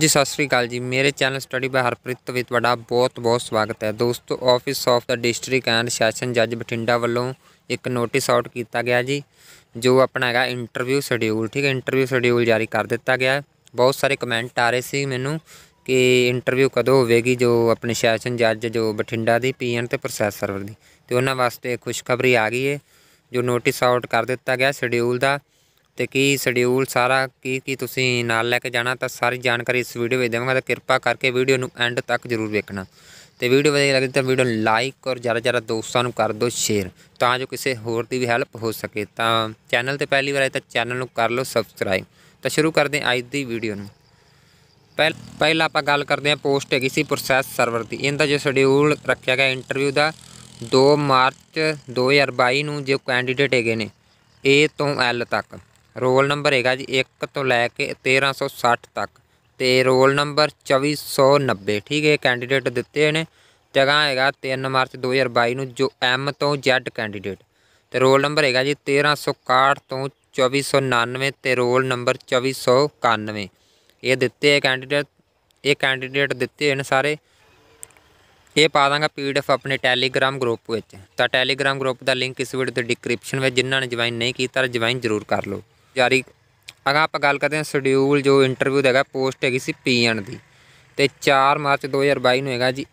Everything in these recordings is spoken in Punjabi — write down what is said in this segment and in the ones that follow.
ਜੀ ਸਤਿ ਸ੍ਰੀ ਅਕਾਲ ਜੀ ਮੇਰੇ ਚੈਨਲ ਸਟੱਡੀ ਬਾਈ ਹਰਪ੍ਰੀਤ ਵਿੱਚ ਤੁਹਾਡਾ ਬਹੁਤ-ਬਹੁਤ ਸਵਾਗਤ ਹੈ ਦੋਸਤੋ office of the district and session ਜੱਜ ਬਠਿੰਡਾ ਵੱਲੋਂ ਇੱਕ ਨੋਟਿਸ ਆਊਟ ਕੀਤਾ ਗਿਆ ਜੀ ਜੋ ਆਪਣਾ ਹੈਗਾ ਇੰਟਰਵਿਊ ਸ਼ਡਿਊਲ ਠੀਕ ਹੈ ਇੰਟਰਵਿਊ ਸ਼ਡਿਊਲ ਜਾਰੀ ਕਰ ਦਿੱਤਾ ਗਿਆ ਬਹੁਤ ਸਾਰੇ ਕਮੈਂਟ ਆ ਰਹੇ ਸੀ ਮੈਨੂੰ ਕਿ ਇੰਟਰਵਿਊ ਕਦੋਂ ਹੋਵੇਗੀ ਜੋ ਆਪਣੇ ਸੈਸ਼ਨ ਜੱਜ ਜੋ ਬਠਿੰਡਾ ਦੀ ਪੀਐਨ ਤੇ ਪ੍ਰੋਸੈਸ ਸਰਵਰ ਦੀ ਤੇ ਉਹਨਾਂ ਵਾਸਤੇ ਖੁਸ਼ਖਬਰੀ ਆ ਗਈ ਹੈ ਜੋ ਨੋਟਿਸ ਆਊਟ ਕਰ ਦਿੱਤਾ ਗਿਆ ਸ਼ਡਿਊਲ ਦਾ ਤੇ ਕੀ ਸ਼ਡਿਊਲ ਸਾਰਾ ਕੀ ਕੀ ਤੁਸੀਂ ਨਾਲ ਲੈ ਕੇ ਜਾਣਾ ਤਾਂ ਸਾਰੀ ਜਾਣਕਾਰੀ ਇਸ ਵੀਡੀਓ ਵਿੱਚ ਦੇਵਾਂਗਾ ਤਾਂ ਕਿਰਪਾ ਕਰਕੇ ਵੀਡੀਓ ਨੂੰ ਐਂਡ ਤੱਕ ਜ਼ਰੂਰ ਵੇਖਣਾ ਤੇ ਵੀਡੀਓ ਵਧੀਆ ਲੱਗਦੀ ਤਾਂ ਵੀਡੀਓ ਨੂੰ ਲਾਈਕ ਔਰ ਜ਼ਿਆਦਾ ਜ਼ਿਆਦਾ ਦੋਸਤਾਂ ਨੂੰ ਕਰ ਦਿਓ ਸ਼ੇਅਰ ਤਾਂ ਜੋ ਕਿਸੇ ਹੋਰ ਦੀ ਵੀ ਹੈਲਪ ਹੋ ਸਕੇ ਤਾਂ ਚੈਨਲ ਤੇ ਪਹਿਲੀ ਵਾਰ ਆਏ ਤਾਂ ਚੈਨਲ ਨੂੰ ਕਰ ਲਓ ਸਬਸਕ੍ਰਾਈਬ ਤਾਂ ਸ਼ੁਰੂ ਕਰਦੇ ਹਾਂ ਅੱਜ ਦੀ ਵੀਡੀਓ ਨੂੰ ਪਹਿਲਾਂ ਆਪਾਂ ਗੱਲ ਕਰਦੇ ਹਾਂ ਪੋਸਟ ਹੈਗੀ ਸੀ ਪ੍ਰੋਸੈਸ ਸਰਵਰ ਦੀ ਇਹਦਾ ਜੋ ਸ਼ਡਿਊਲ ਰੱਖਿਆ ਗਿਆ ਇੰਟਰਵਿਊ ਦਾ 2 ਮਾਰਚ 2022 ਨੂੰ ਜੋ ਕੈਂਡੀਡੇਟ ਹੈਗੇ ਨੇ A ਤੋਂ L ਤੱਕ ਰੋਲ ਨੰਬਰ ਹੈਗਾ ਜੀ 1 ਤੋਂ ਲੈ ਕੇ 1360 ਤੱਕ ਤੇ ਰੋਲ ਨੰਬਰ 2490 ਠੀਕ ਹੈ ਕੈਂਡੀਡੇਟ ਦਿੱਤੇ ਨੇ ਜਗ੍ਹਾ ਹੈਗਾ 3 ਮਾਰਚ 2022 ਨੂੰ ਜੋ ਐਮ ਤੋਂ ਜ਼ੈਡ ਕੈਂਡੀਡੇਟ ਤੇ ਰੋਲ ਨੰਬਰ ਹੈਗਾ ਜੀ 1361 ਤੋਂ 2499 ਤੇ ਰੋਲ ਨੰਬਰ 2491 ਇਹ ਦਿੱਤੇ ਹੈ ਕੈਂਡੀਡੇਟ ਇਹ ਕੈਂਡੀਡੇਟ ਦਿੱਤੇ ਨੇ ਸਾਰੇ ਇਹ ਪਾ ਦਾਂਗਾ ਪੀਡੀਐਫ ਆਪਣੇ ਟੈਲੀਗ੍ਰਾਮ ਗਰੁੱਪ ਵਿੱਚ ਤਾਂ ਟੈਲੀਗ੍ਰਾਮ ਗਰੁੱਪ ਦਾ ਲਿੰਕ ਇਸ ਵੀਡੀਓ ਦੇ ਡਿਸਕ੍ਰਿਪਸ਼ਨ ਵਿੱਚ ਜਿਨ੍ਹਾਂ ਨੇ ਜੁਆਇਨ ਨਹੀਂ ਕੀਤਾ ਤਾਂ ਜੁਆਇਨ ਜ਼ਰੂਰ ਕਰ ਲਓ ਜਾਰੀ ਅਗਾ ਆਪਾਂ ਗੱਲ ਕਰਦੇ ਹਾਂ ਸ਼ਡਿਊਲ ਜੋ ਇੰਟਰਵਿਊ ਦਾ ਹੈਗਾ ਪੋਸਟ ਹੈਗੀ ਸੀ ਪੀਐਨ ਦੀ ਤੇ 4 ਮਾਰਚ 2022 ਨੂੰ ਹੈਗਾ ਜੀ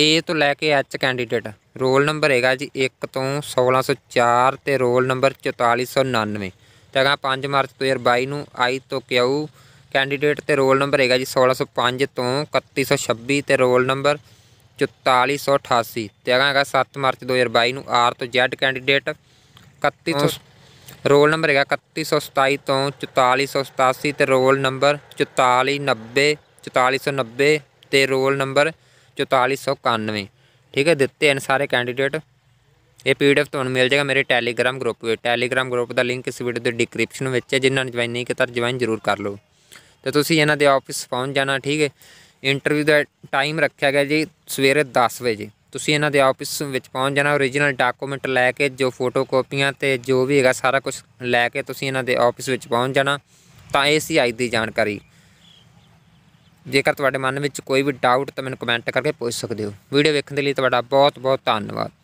ਏ ਤੋਂ ਲੈ ਕੇ ਐਚ ਕੈਂਡੀਡੇਟ ਰੋਲ ਨੰਬਰ ਹੈਗਾ ਜੀ 1 ਤੋਂ 1604 ਤੇ ਰੋਲ ਨੰਬਰ 4499 ਤੇ ਅਗਾ 5 ਮਾਰਚ 2022 ਨੂੰ ਆਈ ਤੋਂ ਕਿਊ ਕੈਂਡੀਡੇਟ ਤੇ ਰੋਲ ਨੰਬਰ ਹੈਗਾ ਜੀ 1605 ਤੋਂ 3126 ਤੇ ਰੋਲ ਨੰਬਰ 4488 ਤੇ ਹੈਗਾ 7 ਮਾਰਚ 2022 ਨੂੰ ਆਰ ਤੋਂ ਜ਼ੈਡ ਕੈਂਡੀਡੇਟ 31 ਰੋਲ ਨੰਬਰ ਹੈਗਾ 3127 ਤੋਂ 4487 ਤੇ ਰੋਲ ਨੰਬਰ 4490 4490 ਤੇ ਰੋਲ ਨੰਬਰ 4491 ਠੀਕ ਹੈ ਦਿੱਤੇ ਹਨ ਸਾਰੇ ਕੈਂਡੀਡੇਟ ਇਹ ਪੀਡੀਐਫ ਤੁਹਾਨੂੰ ਮਿਲ ਜਾਏਗਾ ਮੇਰੇ ਟੈਲੀਗ੍ਰਾਮ ਗਰੁੱਪ ਵਿੱਚ ਟੈਲੀਗ੍ਰਾਮ ਗਰੁੱਪ ਦਾ ਲਿੰਕ ਇਸ ਵੀਡੀਓ ਦੇ ਡਿਸਕ੍ਰਿਪਸ਼ਨ ਵਿੱਚ ਹੈ ਜਿਨ੍ਹਾਂ ਨੇ ਜੁਆਇਨ ਨਹੀਂ ਕੀਤਾ ਜੁਆਇਨ ਜ਼ਰੂਰ ਕਰ ਲਓ ਤੇ ਤੁਸੀਂ ਇਹਨਾਂ ਦੇ ਆਫਿਸ ਪਹੁੰਚ ਜਾਣਾ ਠੀਕ ਹੈ ਇੰਟਰਵਿਊ ਦਾ ਟਾਈਮ ਰੱਖਿਆ ਗਿਆ ਜੀ ਸਵੇਰੇ 10 ਵਜੇ ਤੁਸੀਂ ਇਹਨਾਂ ਦੇ ਆਫਿਸ ਵਿੱਚ ਪਹੁੰਚ ਜਾਣਾ origignal ਡਾਕੂਮੈਂਟ ਲੈ ਕੇ ਜੋ ਫੋਟੋ ਕਾਪੀਆਂ ਤੇ ਜੋ ਵੀ ਹੈਗਾ ਸਾਰਾ ਕੁਝ ਲੈ ਕੇ ਤੁਸੀਂ ਇਹਨਾਂ ਦੇ ਆਫਿਸ ਵਿੱਚ ਪਹੁੰਚ ਜਾਣਾ ਤਾਂ ਇਹ ਸੀ ਅੱਜ ਦੀ ਜਾਣਕਾਰੀ ਜੇਕਰ ਤੁਹਾਡੇ ਮਨ ਵਿੱਚ ਕੋਈ ਵੀ ਡਾਊਟ ਤਾਂ ਮੈਨੂੰ ਕਮੈਂਟ ਕਰਕੇ ਪੁੱਛ ਸਕਦੇ ਹੋ ਵੀਡੀਓ ਵੇਖਣ ਦੇ ਲਈ ਤੁਹਾਡਾ ਬਹੁਤ ਬਹੁਤ ਧੰਨਵਾਦ